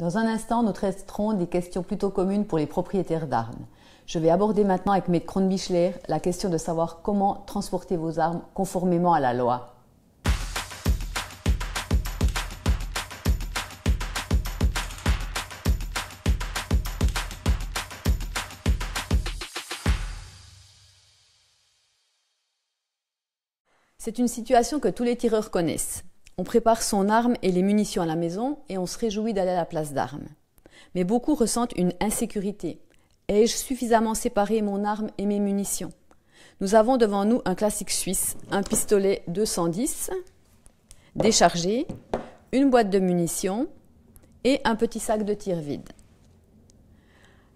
Dans un instant, nous traiterons des questions plutôt communes pour les propriétaires d'armes. Je vais aborder maintenant avec Maître Kronbichler la question de savoir comment transporter vos armes conformément à la loi. C'est une situation que tous les tireurs connaissent. On prépare son arme et les munitions à la maison et on se réjouit d'aller à la place d'armes. Mais beaucoup ressentent une insécurité. Ai-je suffisamment séparé mon arme et mes munitions Nous avons devant nous un classique suisse, un pistolet 210, déchargé, une boîte de munitions et un petit sac de tir vide.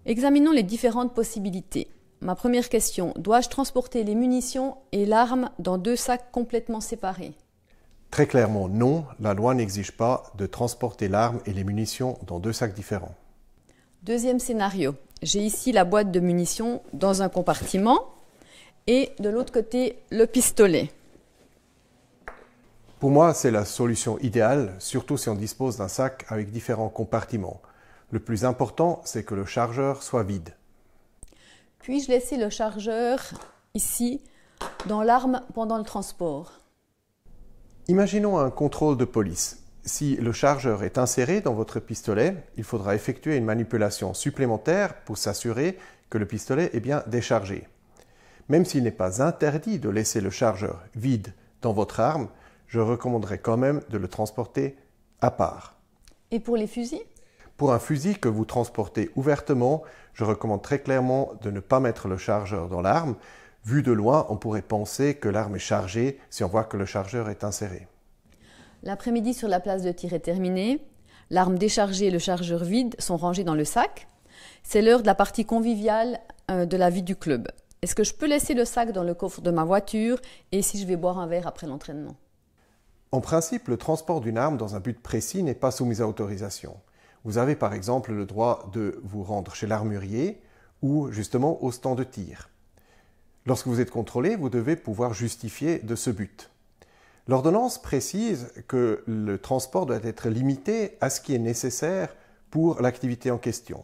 Examinons les différentes possibilités. Ma première question, dois-je transporter les munitions et l'arme dans deux sacs complètement séparés Très clairement, non, la loi n'exige pas de transporter l'arme et les munitions dans deux sacs différents. Deuxième scénario. J'ai ici la boîte de munitions dans un compartiment et de l'autre côté le pistolet. Pour moi, c'est la solution idéale, surtout si on dispose d'un sac avec différents compartiments. Le plus important, c'est que le chargeur soit vide. Puis-je laisser le chargeur ici dans l'arme pendant le transport Imaginons un contrôle de police. Si le chargeur est inséré dans votre pistolet, il faudra effectuer une manipulation supplémentaire pour s'assurer que le pistolet est bien déchargé. Même s'il n'est pas interdit de laisser le chargeur vide dans votre arme, je recommanderais quand même de le transporter à part. Et pour les fusils Pour un fusil que vous transportez ouvertement, je recommande très clairement de ne pas mettre le chargeur dans l'arme Vu de loin, on pourrait penser que l'arme est chargée si on voit que le chargeur est inséré. L'après-midi sur la place de tir est terminée. L'arme déchargée et le chargeur vide sont rangés dans le sac. C'est l'heure de la partie conviviale euh, de la vie du club. Est-ce que je peux laisser le sac dans le coffre de ma voiture et si je vais boire un verre après l'entraînement En principe, le transport d'une arme dans un but précis n'est pas soumis à autorisation. Vous avez par exemple le droit de vous rendre chez l'armurier ou justement au stand de tir. Lorsque vous êtes contrôlé, vous devez pouvoir justifier de ce but. L'ordonnance précise que le transport doit être limité à ce qui est nécessaire pour l'activité en question.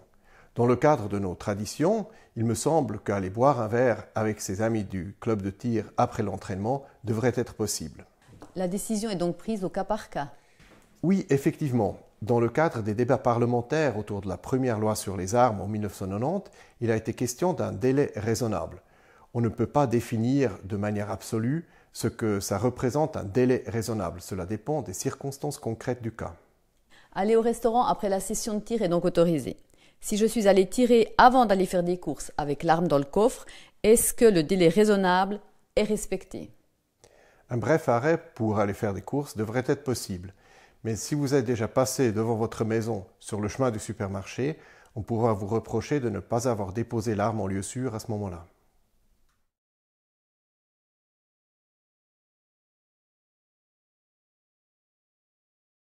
Dans le cadre de nos traditions, il me semble qu'aller boire un verre avec ses amis du club de tir après l'entraînement devrait être possible. La décision est donc prise au cas par cas Oui, effectivement. Dans le cadre des débats parlementaires autour de la première loi sur les armes en 1990, il a été question d'un délai raisonnable on ne peut pas définir de manière absolue ce que ça représente un délai raisonnable. Cela dépend des circonstances concrètes du cas. Aller au restaurant après la session de tir est donc autorisé. Si je suis allé tirer avant d'aller faire des courses avec l'arme dans le coffre, est-ce que le délai raisonnable est respecté Un bref arrêt pour aller faire des courses devrait être possible. Mais si vous êtes déjà passé devant votre maison sur le chemin du supermarché, on pourra vous reprocher de ne pas avoir déposé l'arme en lieu sûr à ce moment-là.